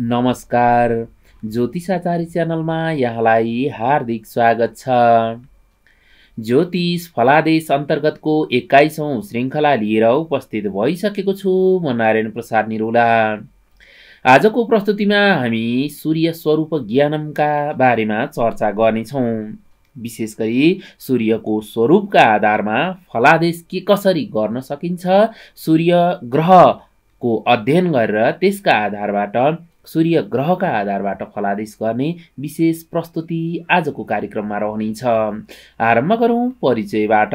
नमस्कार ज्योतिषाचार्य च्यानलमा यहाँलाई हार्दिक स्वागत छ ज्योतिष फलादेश अन्तर्गतको एक्काइसौँ श्रृङ्खला लिएर उपस्थित भइसकेको छु म नारायण प्रसाद निरुला आजको प्रस्तुतिमा हामी सूर्य स्वरूप ज्ञानमका बारेमा चर्चा गर्नेछौँ विशेष गरी सूर्यको स्वरूपका आधारमा फलादेश के कसरी गर्न सकिन्छ सूर्य ग्रहको अध्ययन गरेर त्यसका आधारबाट सूर्य ग्रहका आधारबाट फलादेश गर्ने विशेष प्रस्तुति आजको कार्यक्रममा रहनेछ आरम्भ गरौँ परिचयबाट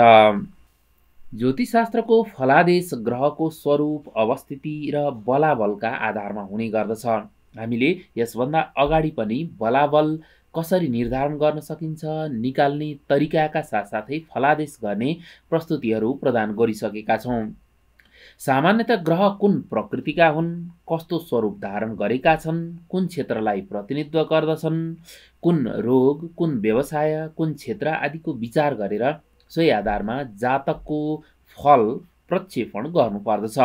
ज्योतिषशास्त्रको फलादेश ग्रहको स्वरूप अवस्थिति र बलाबलका आधारमा हुने गर्दछ हामीले यसभन्दा अगाडि पनि बलाबल कसरी निर्धारण गर्न सकिन्छ निकाल्ने तरिकाका साथसाथै फलादेश गर्ने प्रस्तुतिहरू प्रदान गरिसकेका छौँ सामान्यत ग्रह कुन प्रकृतिका हुन् कस्तो स्वरूप धारण गरेका छन् कुन क्षेत्रलाई प्रतिनिधित्व गर्दछन् कुन रोग कुन व्यवसाय कुन क्षेत्र आदिको विचार गरेर सोही आधारमा जातकको फल प्रक्षेपण गर्नुपर्दछ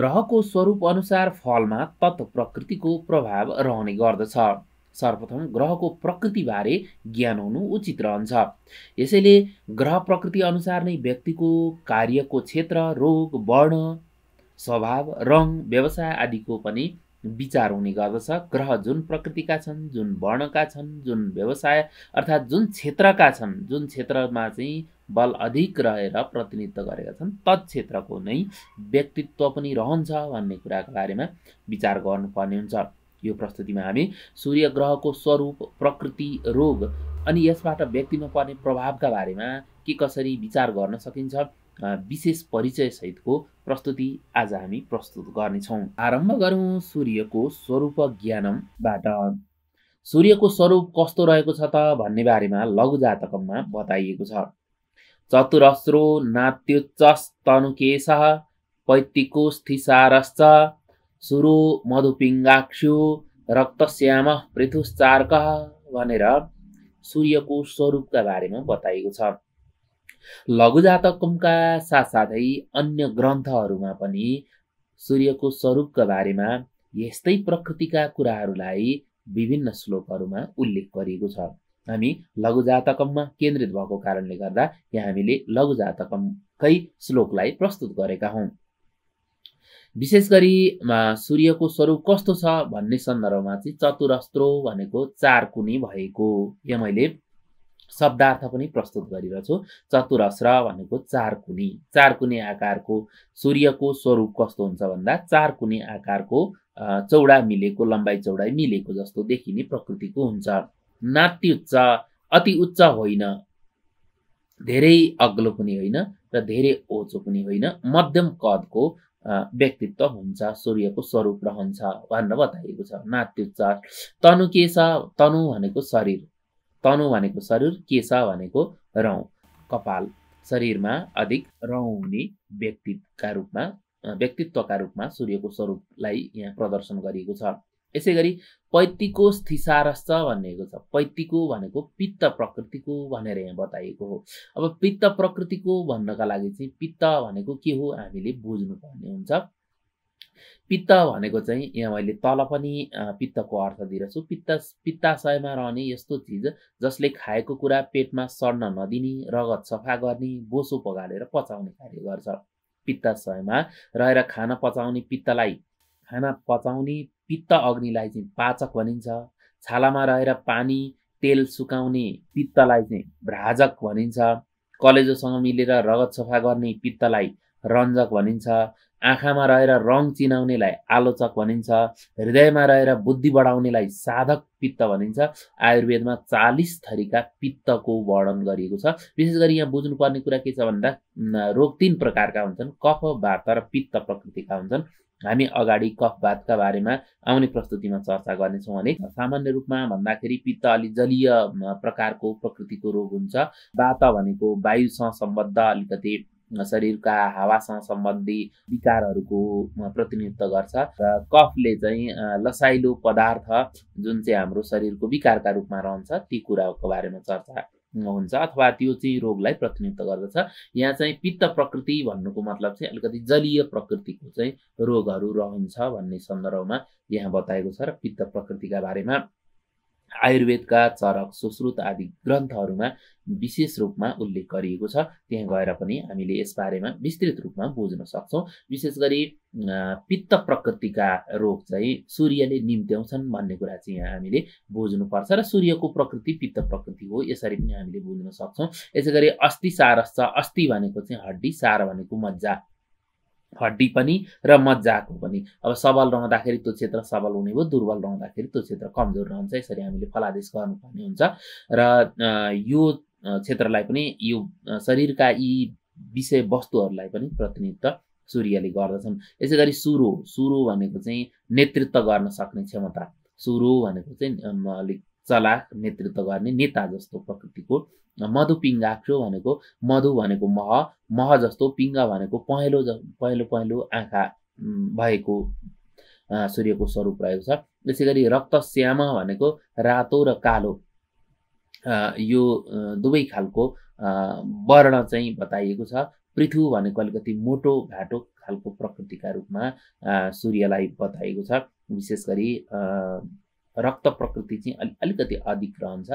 ग्रहको स्वरूप अनुसार फलमा तत् प्रकृतिको प्रभाव रहने गर्दछ सर्वप्रथम ग्रहको प्रकृतिबारे ज्ञान हुनु उचित रहन्छ यसैले ग्रह प्रकृति अनुसार नै व्यक्तिको कार्यको क्षेत्र रोग वर्ण स्वभाव रङ व्यवसाय आदिको पनि विचार हुने गर्दछ ग्रह जुन प्रकृतिका छन् जुन वर्णका छन् जुन व्यवसाय अर्थात् जुन क्षेत्रका छन् जुन क्षेत्रमा चाहिँ बल अधिक रहेर प्रतिनिधित्व गरेका छन् तत् क्षेत्रको नै व्यक्तित्व पनि रहन्छ भन्ने कुराको बारेमा विचार गर्नुपर्ने हुन्छ यो प्रस्तुतिमा हामी सूर्य ग्रहको स्वरूप प्रकृति रोग अनि यसबाट व्यक्तिमा पर्ने प्रभावका बारेमा के कसरी विचार गर्न सकिन्छ विशेष परिचयसहितको प्रस्तुति आज हामी प्रस्तुत गर्नेछौँ आरम्भ गरौँ सूर्यको स्वरूप ज्ञानमबाट सूर्यको स्वरूप कस्तो रहेको छ त भन्ने बारेमा लघु जातकममा बताइएको छ चतुरस्रो नात्युच्चस्तनुकेश पैतिको स्थिसारश्च सुरु मधुपिङ्गाक्षु रक्तश्याम पृथुश्चार्क भनेर सूर्यको स्वरूपका बारेमा बताएको छ लघुजातकमका साथसाथै अन्य ग्रन्थहरूमा पनि सूर्यको स्वरूपका बारेमा यस्तै प्रकृतिका कुराहरूलाई विभिन्न श्लोकहरूमा उल्लेख गरिएको छ हामी लघुजातकममा केन्द्रित भएको कारणले गर्दा यहाँ हामीले लघुजातकमकै श्लोकलाई प्रस्तुत गरेका हौँ विशेष गरी सूर्यको स्वरूप कस्तो छ भन्ने सन्दर्भमा चाहिँ चतुरस्त्रो भनेको चार कुनी भएको यो मैले शब्दार्थ पनि प्रस्तुत गरिरहेछु चतुरस्र भनेको चार कुनी चार कुनी आकारको सूर्यको स्वरूप कस्तो हुन्छ भन्दा चार कुनी आकारको चौडा मिलेको लम्बाइ चौडाइ मिलेको जस्तो देखिने प्रकृतिको हुन्छ नाति उच्च अति उच्च होइन धेरै अग्लो पनि होइन र धेरै ओचो पनि होइन मध्यम कदको व्यक्तित्व हुन्छ सूर्यको स्वरूप रहन्छ भनेर बताइएको छ नात्युच्चार तनु के छ तनु भनेको शरीर तनु भनेको शरीर के छ भनेको रौँ कपाल शरीरमा अधिक रौँ हुने व्यक्तिका रूपमा व्यक्तित्वका रूपमा सूर्यको स्वरूपलाई यहाँ प्रदर्शन गरिएको छ यसै गरी पैतिको स्थिसारस भनिएको छ पैतिको भनेको पित्त प्रकृतिको भनेर यहाँ बताइएको हो अब पित्त प्रकृतिको भन्नका लागि चाहिँ पित्त भनेको के हो हामीले बुझ्नुपर्ने हुन्छ पित्त भनेको चाहिँ यहाँ मैले तल पनि पित्तको अर्थ दिइरहेछु पित्त पित्ताशयमा रहने यस्तो चिज जसले खाएको कुरा पेटमा सड्न नदिने रगत सफा गर्ने बोसो पगालेर पचाउने कार्य गर्छ पित्ताशयमा रहेर खाना पचाउने पित्तलाई खाना पचाउने पित्त अग्निलाई चाहिँ पाचक भनिन्छ छालामा रहेर पानी तेल सुकाउने पित्तलाई चाहिँ भ्राजक भनिन्छ कलेजोसँग मिलेर रगत सफा गर्ने पित्तलाई रञ्जक भनिन्छ आँखामा रहेर रङ चिनाउनेलाई आलोचक भनिन्छ हृदयमा रहेर बुद्धि बढाउनेलाई साधक पित्त भनिन्छ आयुर्वेदमा चालिस थरीका पित्तको वर्णन गरिएको छ विशेष गरी यहाँ बुझ्नुपर्ने कुरा के छ भन्दा रोग तिन प्रकारका हुन्छन् कफ भात र पित्त प्रकृतिका हुन्छन् हामी अगाडि कफवातका बारेमा आउने प्रस्तुतिमा चर्चा गर्नेछौँ भने सामान्य रूपमा भन्दाखेरि पित्त अलि जलीय प्रकारको प्रकृतिको रोग हुन्छ वात भनेको वायुसँग सम्बद्ध अलिकति शरीरका हावासँग सम्बन्धी विकारहरूको प्रतिनिधित्व गर्छ र कफले चाहिँ लसाइलो पदार्थ जुन चाहिँ हाम्रो शरीरको विकारका रूपमा रहन्छ ती कुराको बारेमा चर्चा हुन्छ अथवा त्यो चाहिँ रोगलाई प्रतिनिधित्व गर्दछ यहाँ चाहिँ पित्त प्रकृति भन्नुको मतलब चाहिँ अलिकति जलीय प्रकृतिको चाहिँ रोगहरू रहन्छ भन्ने सन्दर्भमा यहाँ बताएको छ र पित्त प्रकृतिका बारेमा आयुर्वेदका चरक सुश्रुत आदि ग्रन्थहरूमा विशेष रूपमा उल्लेख गरिएको छ त्यहाँ गएर पनि हामीले यसबारेमा विस्तृत रूपमा बुझ्न सक्छौँ विशेष गरी पित्त प्रकृतिका रोग चाहिँ सूर्यले निम्त्याउँछन् भन्ने कुरा चाहिँ यहाँ हामीले बुझ्नुपर्छ र सूर्यको प्रकृति पित्त प्रकृति हो यसरी पनि हामीले बुझ्न सक्छौँ यसै गरी अस्थि सारस छ अस्थि भनेको चाहिँ हड्डी सार भनेको मज्जा हड्डी पनि र मज्जाको पनि अब सबल रहँदाखेरि त्यो क्षेत्र सबल हुने भयो दुर्बल रहँदाखेरि त्यो क्षेत्र कमजोर रहन्छ यसरी हामीले फलादेश गर्नुपर्ने हुन्छ र यो क्षेत्रलाई पनि यो शरीरका यी विषयवस्तुहरूलाई पनि प्रतिनिधित्व सूर्यले गर्दछन् यसै गरी सुरु सुरु भनेको चाहिँ नेतृत्व गर्न सक्ने क्षमता सुरु भनेको चाहिँ अलिक चलाख नेतृत्व गर्ने नेता जस्तो प्रकृतिको मधु पिङ्गाक्षो भनेको मधु भनेको मह मह जस्तो पिङ्गा भनेको पहेँलो ज पहेँलो पहेँलो आँखा भएको सूर्यको स्वरूप रहेको छ त्यसै गरी रक्त श्याम भनेको रातो र कालो यो दुवै खालको वर्ण चाहिँ बताइएको छ पृथ्वी भनेको अलिकति मोटो घाटो खालको प्रकृतिका रूपमा सूर्यलाई बताइएको छ विशेष गरी रक्त प्रकृति चाहिँ अलिकति अधिक रहन्छ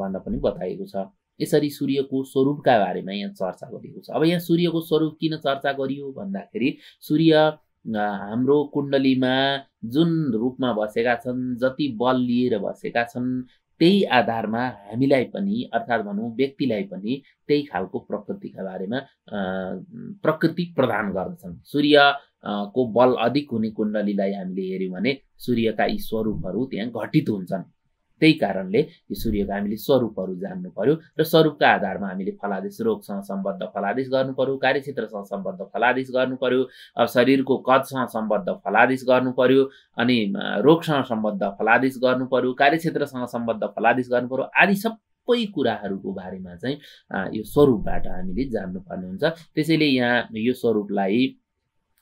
भनेर पनि बताएको छ यसरी सूर्यको स्वरूपका बारेमा यहाँ चर्चा गरिएको छ अब यहाँ सूर्यको स्वरूप किन चर्चा गरियो भन्दाखेरि सूर्य हाम्रो कुण्डलीमा जुन रूपमा बसेका छन् जति बल लिएर बसेका छन् त्यही आधारमा हामीलाई पनि अर्थात् भनौँ व्यक्तिलाई पनि त्यही खालको प्रकृतिका बारेमा प्रकृति प्रदान गर्दछन् सूर्य को बल अधिक हुने कुण्डलीलाई हामीले हेऱ्यौँ भने सूर्यका यी स्वरूपहरू त्यहाँ घटित हुन्छन् त्यही कारणले यो सूर्यको हामीले स्वरूपहरू जान्नु पर्यो र स्वरूपका आधारमा हामीले फलादेश रोगसँग सम्बद्ध फलादेश गर्नु पर्यो कार्यक्षेत्रसँग सम्बद्ध फलादेश गर्नु पर्यो अब शरीरको कदसँग सम्बद्ध फलादेश गर्नु पर्यो अनि रोगसँग सम्बद्ध फलादेश गर्नु पर्यो कार्यक्षेत्रसँग सम्बद्ध फलादेश गर्नु पर्यो आदि सबै कुराहरूको बारेमा चाहिँ यो स्वरूपबाट हामीले जान्नुपर्ने हुन्छ त्यसैले यहाँ यो स्वरूपलाई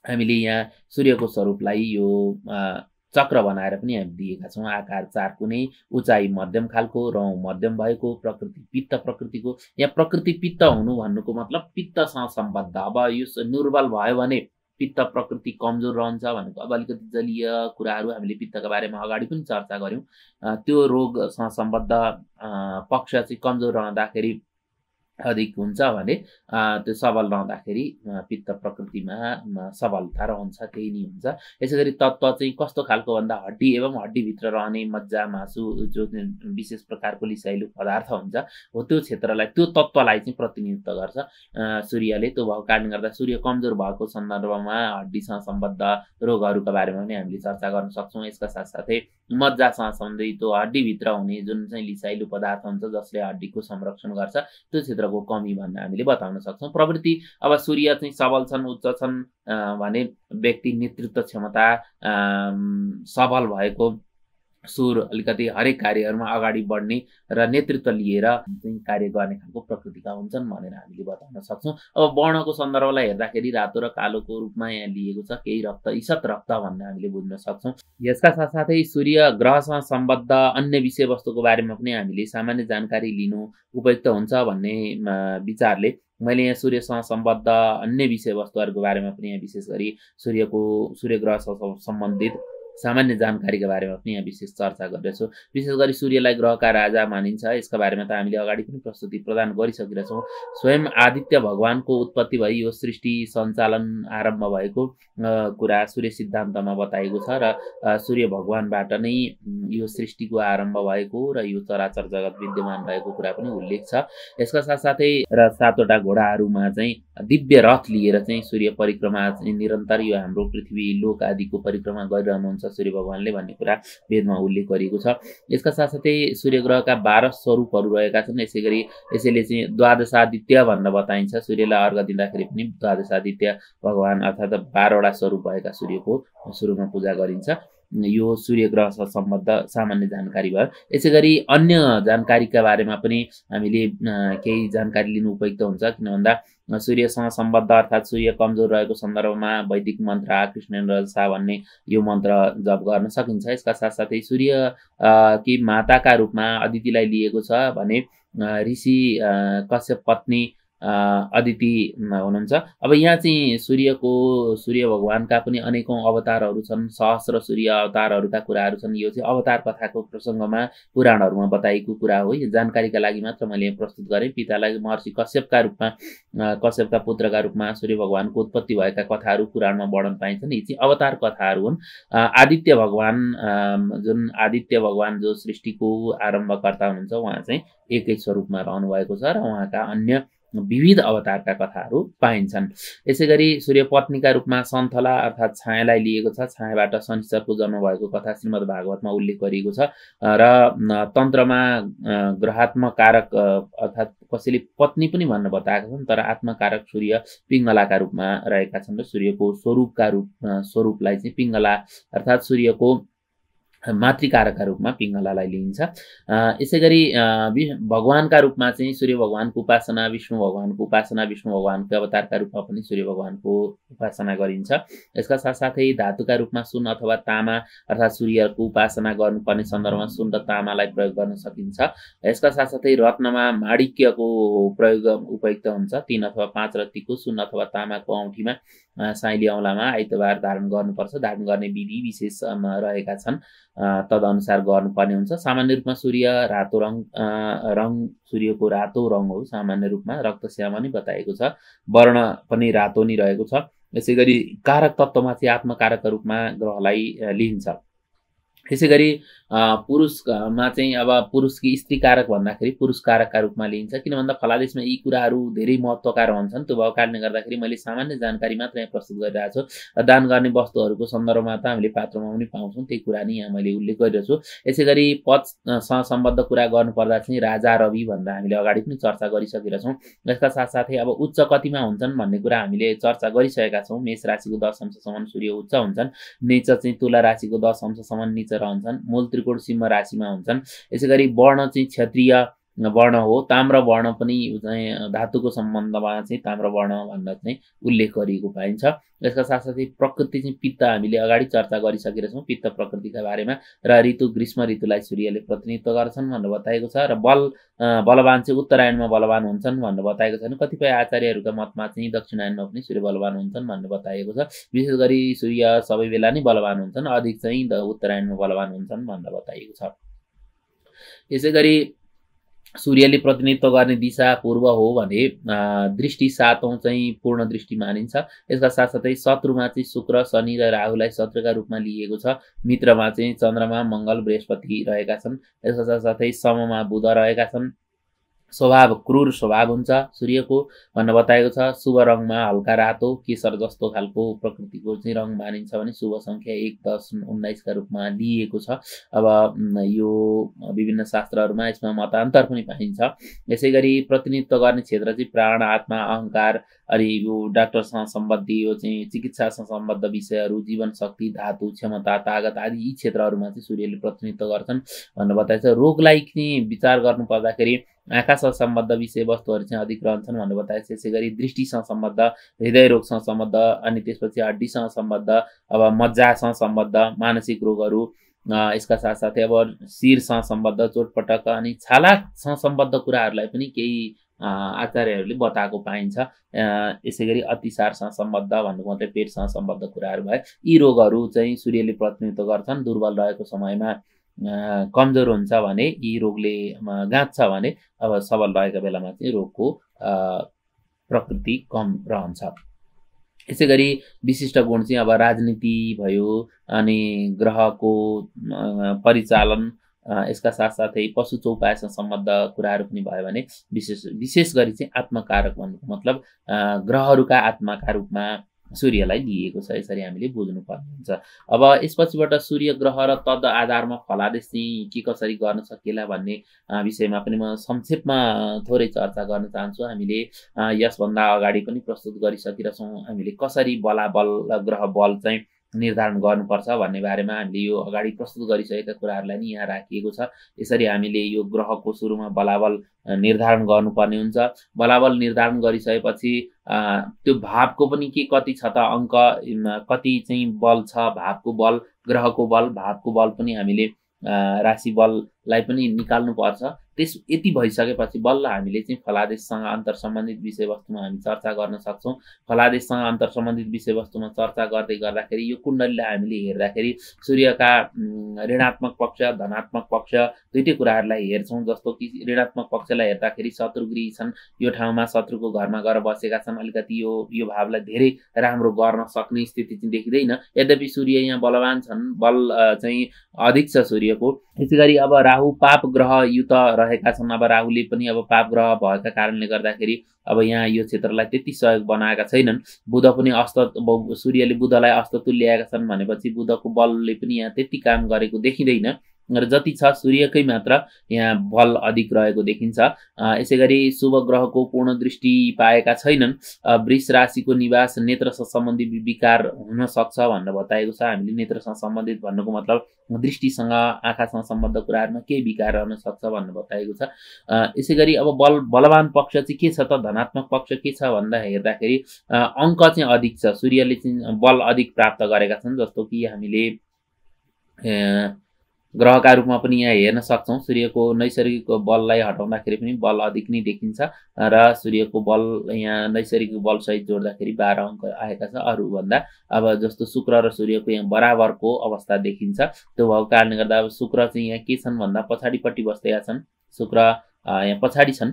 हामीले यहाँ सूर्यको स्वरूपलाई यो चक्र बनाएर पनि हामी दिएका छौँ आकार चार कुनै उचाइ मध्यम खालको रौँ मध्यम भएको प्रकृति पित्त प्रकृतिको यहाँ प्रकृति पित्त हुनु भन्नुको मतलब पित्तसँग सम्बद्ध अब यो निर्बल भयो भने पित्त प्रकृति कमजोर रहन्छ भनेको अब अलिकति जलीय कुराहरू हामीले पित्तको बारेमा अगाडि पनि चर्चा गऱ्यौँ त्यो रोगसँग सम्बद्ध पक्ष चाहिँ कमजोर रहँदाखेरि अधिक हुन्छ भने त्यो सबल रहँदाखेरि पित्त प्रकृतिमा सबलता रहन्छ त्यही नै हुन्छ यसै गरी तत्त्व चाहिँ कस्तो खालको भन्दा हड्डी एवं हड्डीभित्र रहने मज्जा मासु जो विशेष प्रकारको लिसाइलु पदार्थ हुन्छ हो त्यो क्षेत्रलाई त्यो तत्त्वलाई चाहिँ प्रतिनिधित्व गर्छ सूर्यले त्यो भएको कारणले गर्दा सूर्य कमजोर भएको सन्दर्भमा हड्डीसँग सम्बद्ध रोगहरूको बारेमा पनि हामीले चर्चा गर्न सक्छौँ यसका साथसाथै मज्जासँग सम्बन्धित त्यो हड्डीभित्र हुने जुन चाहिँ लिसाइलु पदार्थ हुन्छ जसले हड्डीको संरक्षण गर्छ त्यो क्षेत्र भित्रको कमी भन्न हामीले बताउन सक्छौँ प्रवृत्ति अब सूर्य चाहिँ सबल छन् उच्च छन् भने व्यक्ति नेतृत्व क्षमता सबल भएको सुर अलिकति हरेक कार्यहरूमा अगाडि बढ्ने र नेतृत्व लिएर चाहिँ कार्य गर्ने खालको प्रकृतिका हुन्छन् भनेर हामीले बताउन सक्छौँ अब वर्णको सन्दर्भलाई हेर्दाखेरि रातो र कालोको रूपमा यहाँ लिएको छ केही रक्त इसत रक्त भन्ने हामीले बुझ्न सक्छौँ यसका साथसाथै सूर्य ग्रहसँग सम्बद्ध अन्य विषयवस्तुको बारेमा पनि हामीले सामान्य जानकारी लिनु उपयुक्त हुन्छ भन्ने विचारले मैले यहाँ सूर्यसँग सम्बद्ध अन्य विषयवस्तुहरूको बारेमा पनि यहाँ विशेष गरी सूर्यको सूर्य ग्रहसँग सम्बन्धित सामान्य जानकारीको बारेमा पनि यहाँ विशेष चर्चा गर्दछौँ विशेष गरी सूर्यलाई ग्रहका राजा मानिन्छ यसका बारेमा त हामीले अगाडि पनि प्रस्तुति प्रदान गरिसकिरहेछौँ स्वयं आदित्य भगवान्को उत्पत्ति भई यो सृष्टि सञ्चालन आरम्भ भएको कुरा सूर्य सिद्धान्तमा बताएको छ र सूर्य भगवान्बाट नै यो सृष्टिको आरम्भ भएको र यो चराचर जगत विद्यमान भएको कुरा पनि उल्लेख छ यसका साथसाथै र सातवटा घोडाहरूमा चाहिँ दिव्य रथ लिएर चाहिँ सूर्य परिक्रमा निरन्तर यो हाम्रो पृथ्वी लोक आदिको परिक्रमा गरिरहनुहुन्छ हुनुहुन्छ सूर्य भगवान्ले भन्ने कुरा वेदमा उल्लेख गरिएको छ यसका साथसाथै सूर्य ग्रहका बाह्र स्वरूपहरू रहेका छन् यसै गरी यसैले चाहिँ द्वादशादित्य भनेर बताइन्छ सूर्यलाई अर्घ दिँदाखेरि पनि द्वादशादित्य भगवान् अर्थात् बाह्रवटा स्वरूप भएका सूर्यको सुरुमा पूजा गरिन्छ यो सूर्य ग्रहसँग सम्बद्ध सामान्य जानकारी भयो यसै गरी अन्य जानकारीका बारेमा पनि हामीले केही जानकारी लिनु उपयुक्त हुन्छ किन भन्दा सूर्यसँग सम्बद्ध अर्थात् सूर्य कमजोर रहेको सन्दर्भमा वैदिक मन्त्र कृष्ण शाह भन्ने यो मन्त्र जप गर्न सकिन्छ यसका साथसाथै सूर्य कि माताका रूपमा अदितिलाई लिएको छ भने ऋषि कश्यप पत्नी अदिति हुनुहुन्छ अब यहाँ चाहिँ सूर्यको सूर्य भगवान्का पनि अनेकौँ अवतारहरू छन् सहस्र सूर्य अवतारहरूका कुराहरू छन् यो चाहिँ अवतार कथाको प्रसङ्गमा पुराणहरूमा बताएको कुरा हो यो जानकारीका लागि मात्र मैले प्रस्तुत गरेँ पितालाई महर्षि कश्यपका रूपमा कश्यपका पुत्रका रूपमा सूर्य भगवान्को उत्पत्ति भएका कथाहरू पुराणमा वर्णन पाइन्छन् यी चाहिँ अवतार कथाहरू हुन् आदित्य भगवान् जुन आदित्य भगवान् जो सृष्टिको आरम्भकर्ता हुनुहुन्छ उहाँ चाहिँ एकै स्वरूपमा रहनुभएको छ र उहाँका अन्य विविध अवतारका कथाहरू पाइन्छन् यसै गरी सूर्यपत्नीका रूपमा सन्थला अर्थात् छायालाई लिएको छ छायाबाट शनिश्चरको जन्म भएको कथा श्रीमद् भागवतमा उल्लेख गरिएको छ र तन्त्रमा ग्रहात्मक कारक अर्थात् कसैले पत्नी पनि भन्न बताएका छन् तर आत्मकारक सूर्य पिङ्गलाका रूपमा रहेका छन् र सूर्यको स्वरूपका रूप स्वरूपलाई चाहिँ पिङ्गला अर्थात् सूर्यको मातृकारका रूपमा पिङ्गलालाई लिइन्छ यसै गरी भगवान्का रूपमा चाहिँ सूर्य भगवान्को उपासना विष्णु भगवान्को उपासना विष्णु भगवान्को अवतारका रूपमा पनि सूर्य भगवान्को उपासना गरिन्छ यसका साथसाथै धातुका रूपमा सुन अथवा तामा अर्थात् सूर्यको उपासना गर्नुपर्ने सन्दर्भमा सुन र तामालाई प्रयोग गर्न सकिन्छ यसका साथसाथै रत्नमा माणिक्यको प्रयोग उपयुक्त हुन्छ तिन अथवा पाँच रत्तीको सुन अथवा तामाको औँठीमा साइली औँलामा आइतबार धारण गर्नुपर्छ धारण गर्ने विधि विशेष रहेका छन् तदनुसार गर्नुपर्ने हुन्छ सामान्य रूपमा सूर्य रातो रङ रङ सूर्यको रातो रङ हो सामान्य रूपमा रक्त श्यामा नै बताएको छ वर्ण पनि रातो नै रहेको छ यसै गरी कारक तत्त्वमाथि चाहिँ रूपमा ग्रहलाई लिइन्छ यसै गरी पुरुषमा चाहिँ अब पुरुषकी स्त्री कारक भन्दाखेरि पुरुष कारकका रूपमा लिइन्छ किन भन्दा फलादेशमा यी कुराहरू धेरै महत्त्वका रहन्छन् त्यो भएको कारणले गर्दाखेरि मैले सामान्य जानकारी मात्र यहाँ प्रस्तुत गरिरहेको छु र दान गर्ने वस्तुहरूको सन्दर्भमा त हामीले पात्रमा पनि पाउँछौँ त्यही कुरा नै यहाँ मैले उल्लेख गरिरहेछु छु यसै गरी पदसँग सम्बद्ध कुरा गर्नुपर्दा चाहिँ राजा रवि भनेर हामीले अगाडि पनि चर्चा गरिसकेका छौँ यसका साथसाथै अब उच्च कतिमा हुन्छन् भन्ने कुरा हामीले चर्चा गरिसकेका छौँ मेष राशिको दश अंशसम्म सूर्य उच्च हुन्छन् निच चाहिँ तुला राशिको दश अंशसम्म निच रहन्छन् मूल त्रिकोण सिंह राशिमा हुन्छन् यसै गरी वर्ण चाहिँ क्षेत्रीय वर्ण हो ताम्र वर्ण पनि चाहिँ धातुको सम्बन्धमा चाहिँ ताम्र वर्ण भनेर चाहिँ उल्लेख गरिएको पाइन्छ यसका साथसाथै प्रकृति चाहिँ पित्त हामीले अगाडि चर्चा गरिसकेका छौँ पित्त प्रकृतिका बारेमा र ऋतु ग्रीष्म ऋतुलाई सूर्यले प्रतिनिधित्व गर्छन् भनेर बताएको छ र बल बलवान चाहिँ उत्तरायणमा बलवान हुन्छन् भनेर बताएको छ भने कतिपय आचार्यहरूका मतमा चाहिँ दक्षिणायणमा पनि सूर्य बलवान हुन्छन् भनेर बताएको छ विशेष गरी सूर्य सबै बेला नै बलवान हुन्छन् अधिक चाहिँ उत्तरायणमा बलवान हुन्छन् भनेर बताइएको छ यसै गरी सूर्यले प्रतिनिधित्व गर्ने दिशा पूर्व हो भने दृष्टि सातौँ चाहिँ पूर्ण दृष्टि मानिन्छ यसका साथसाथै शत्रुमा चाहिँ शुक्र शनि र राहुलाई शत्रुका रूपमा लिइएको छ मित्रमा चाहिँ चन्द्रमा मङ्गल बृहस्पति रहेका छन् यसका साथसाथै सममा बुध रहेका छन् स्वभाव क्रूर स्वभाव हुन्छ सूर्यको भन्न बताएको छ शुभ रङमा हल्का रातो केसर जस्तो खालको प्रकृतिको चाहिँ रङ मानिन्छ भने शुभ सङ्ख्या एक दस उन्नाइसका रूपमा लिइएको छ अब यो विभिन्न शास्त्रहरूमा यसमा मतान्तर पनि पाइन्छ यसै गरी प्रतिनिधित्व गर्ने क्षेत्र चाहिँ प्राण आत्मा अहङ्कार अनि यो डाक्टरसँग सम्बन्धी यो चाहिँ चिकित्सासँग सम्बद्ध विषयहरू जीवन शक्ति धातु क्षमता तागत आदि यी क्षेत्रहरूमा चाहिँ सूर्यले प्रतिनिधित्व गर्छन् भनेर बताएको छ रोगलाई चाहिँ विचार गर्नुपर्दाखेरि पर्दाखेरि आँखासँग सम्बद्ध विषयवस्तुहरू चाहिँ अधिक रहन्छन् भनेर बताएछ यसै गरी दृष्टिसँग सम्बद्ध हृदय रोगसँग सम्बद्ध अनि त्यसपछि हड्डीसँग सम्बद्ध अब मज्जासँग सम्बद्ध मानसिक रोगहरू यसका साथसाथै अब शिरसँग सम्बद्ध चोटपटक अनि छालासँग सम्बद्ध कुराहरूलाई पनि केही आचार्यहरूले बताएको पाइन्छ यसै गरी अतिसारसँग सम्बद्ध भन्नुको मात्रै पेटसँग सम्बद्ध कुराहरू भए यी रोगहरू चाहिँ सूर्यले प्रतिनिधित्व गर्छन् दुर्बल रहेको समयमा कमजोर हुन्छ भने यी रोगले गाँच्छ भने अब सबल रहेको बेलामा चाहिँ रोगको प्रकृति कम रहन्छ यसै गरी विशिष्ट गुण चाहिँ अब राजनीति भयो अनि ग्रहको परिचालन यसका साथसाथै पशु चौपायासँग सम्बद्ध कुराहरू पनि भयो भने विशेष विशेष गरी चाहिँ आत्मकारक भन्नु मतलब ग्रहहरूका आत्माका रूपमा सूर्यलाई लिएको छ यसरी हामीले बुझ्नुपर्ने हुन्छ अब यसपछिबाट सूर्य ग्रह र तद आधारमा फलादेश चाहिँ के कसरी गर्न सकिएला भन्ने विषयमा पनि म संक्षेपमा थोरै चर्चा गर्न चाहन्छु हामीले यसभन्दा अगाडि पनि प्रस्तुत गरिसकेका छौँ हामीले कसरी बलाबल ग्रह बल चाहिँ निर्धारण गर्नुपर्छ भन्ने बारेमा हामीले यो अगाडि प्रस्तुत गरिसकेका कुराहरूलाई नि यहाँ राखिएको छ यसरी हामीले यो ग्रहको सुरुमा बलाबल निर्धारण गर्नुपर्ने हुन्छ बलाबल निर्धारण गरिसकेपछि त्यो भावको पनि के कति छ त अङ्क कति चाहिँ बल छ भावको बल ग्रहको बल भावको बल पनि हामीले राशि बललाई पनि निकाल्नुपर्छ त्यस यति भइसकेपछि बल्ल हामीले चाहिँ फलादेशसँग अन्तर सम्बन्धित विषयवस्तुमा हामी चर्चा गर्न सक्छौँ फलादेशसँग अन्तर सम्बन्धित विषयवस्तुमा चर्चा गर्दै गर्दाखेरि यो कुण्डलीलाई हामीले हेर्दाखेरि सूर्यका ऋणात्मक पक्ष धनात्मक पक्ष दुइटै कुराहरूलाई हेर्छौँ जस्तो कि ऋणात्मक पक्षलाई हेर्दाखेरि शत्रुगृही छन् यो ठाउँमा शत्रुको घरमा गएर बसेका छन् अलिकति यो यो भावलाई धेरै राम्रो गर्न सक्ने स्थिति चाहिँ देखिँदैन यद्यपि सूर्य यहाँ बलवान छन् बल चाहिँ अधिक छ सूर्यको त्यसै गरी अब राहु पाप ग्रह युत रहेका छन् अब राहुले पनि अब पाप ग्रह भएका कारणले गर्दाखेरि अब यहाँ यो क्षेत्रलाई त्यति सहयोग बनाएका छैनन् बुध पनि अस्त सूर्यले बुधलाई अस्त तुल्याएका छन् भनेपछि बुद्धको बलले पनि यहाँ त्यति काम गरेको देखिँदैन र जति छ सूर्यकै मात्र यहाँ बल अधिक रहेको देखिन्छ यसै गरी शुभ ग्रहको पूर्ण दृष्टि पाएका छैनन् वृष राशिको निवास नेत्रसँग सम्बन्धी विकार हुन सक्छ भनेर बताएको छ हामीले नेत्रसँग सम्बन्धित भन्नुको मतलब दृष्टिसँग आँखासँग सम्बद्ध कुराहरूमा केही विकार रहन सक्छ भनेर बताएको छ यसै गरी अब बल बलवान पक्ष चाहिँ के छ त धनात्मक पक्ष के छ भन्दा हेर्दाखेरि अङ्क चाहिँ अधिक छ सूर्यले चाहिँ बल अधिक प्राप्त गरेका छन् जस्तो कि हामीले ग्रहका रूपमा पनि यहाँ हेर्न सक्छौँ सूर्यको नैसर्गिक बललाई हटाउँदाखेरि पनि बल अधिक नै देखिन्छ र सूर्यको बल यहाँ नैसर्गिक बलसहित जोड्दाखेरि बाह्र अङ्क आएका छ अरूभन्दा अब जस्तो शुक्र र सूर्यको यहाँ बराबरको अवस्था देखिन्छ त्यो भएको कारणले गर्दा अब शुक्र चाहिँ यहाँ के छन् भन्दा पछाडिपट्टि बस्दै छन् शुक्र यहाँ पछाडि छन्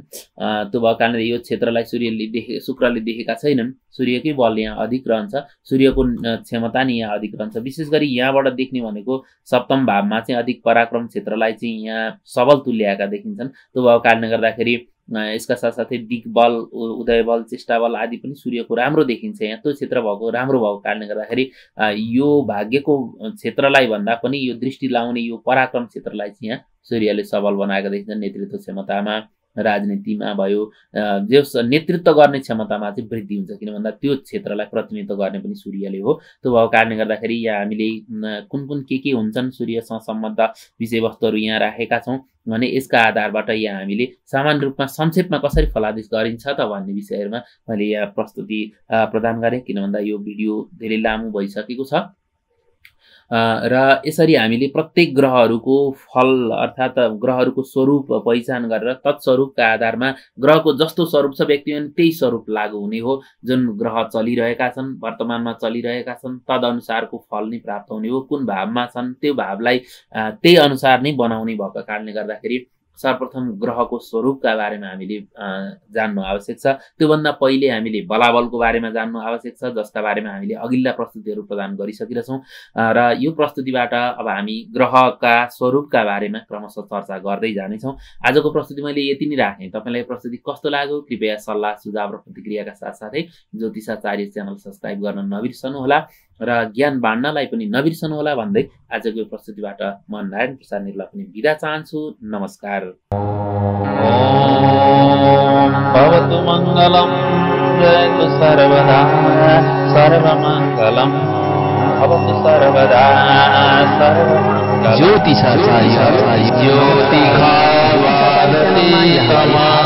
त्यो भएको कारणले यो क्षेत्रलाई सूर्यले देखे शुक्रले देखेका छैनन् सूर्यकै बल यहाँ अधिक रहन्छ सूर्यको क्षमता नै यहाँ अधिक रहन्छ विशेष गरी यहाँबाट देख्ने भनेको सप्तम भावमा चाहिँ अधिक पराक्रम क्षेत्रलाई चाहिँ यहाँ सबल तुल्याएका देखिन्छन् त्यो भएको कारणले गर्दाखेरि यसका साथसाथै दिग बल उदय चेष्टा बल आदि पनि सूर्यको राम्रो देखिन्छ यहाँ त्यो क्षेत्र भएको राम्रो भएको कारणले गर्दाखेरि यो भाग्यको क्षेत्रलाई भन्दा पनि यो दृष्टि लाउने यो पराक्रम क्षेत्रलाई चाहिँ यहाँ सूर्यले सबल बनाएको देखिन्छ नेतृत्व क्षमतामा राजनीतिमा भयो जस नेतृत्व गर्ने क्षमतामा चाहिँ वृद्धि हुन्छ किन भन्दा त्यो क्षेत्रलाई प्रतिनिधित्व गर्ने पनि सूर्यले हो त्यो भएको कारणले गर्दाखेरि यहाँ हामीले कुन कुन के के हुन्छन् सूर्यसँग सम्बद्ध विषयवस्तुहरू यहाँ राखेका छौँ भने यसका आधारबाट यहाँ हामीले सामान्य रूपमा संक्षेपमा कसरी फलादेश गरिन्छ त भन्ने विषयहरूमा मैले यहाँ प्रस्तुति प्रदान गरेँ किन भन्दा यो भिडियो धेरै लामो भइसकेको छ र यसरी हामीले प्रत्येक ग्रहहरूको फल अर्थात् ग्रहहरूको स्वरूप पहिचान गरेर तत्स्वरूपका आधारमा ग्रहको जस्तो स्वरूप छ व्यक्तिमा त्यही स्वरूप लागु हुने हो जुन ग्रह चलिरहेका छन् वर्तमानमा चलिरहेका छन् तदनुसारको फल नै प्राप्त हुने हो कुन भावमा छन् त्यो भावलाई त्यही अनुसार नै बनाउने भएको कारणले गर्दाखेरि सर्वप्रथम ग्रहको स्वरूपका बारेमा हामीले जान्नु आवश्यक छ त्योभन्दा पहिले हामीले बलाबलको बारेमा जान्नु आवश्यक छ जसका बारेमा हामीले अघिल्ला प्रस्तुतिहरू प्रदान गरिसकिरहेछौँ र यो प्रस्तुतिबाट अब हामी ग्रहका स्वरूपका बारेमा क्रमशः चर्चा गर्दै जानेछौँ आजको प्रस्तुति मैले यति नै राखेँ तपाईँलाई प्रस्तुति कस्तो लाग्यो कृपया सल्लाह सुझाव र प्रतिक्रियाका साथसाथै ज्योतिषाचार्य च्यानल सब्सक्राइब गर्न नबिर्सनुहोला र ज्ञान बाँड्नलाई पनि नबिर्सनु होला भन्दै आजको यो प्रस्तुतिबाट म नारायण प्रसाद निर्ला पनि बिदा चाहन्छु नमस्कार भवतु मङ्गलं ज्योतिषा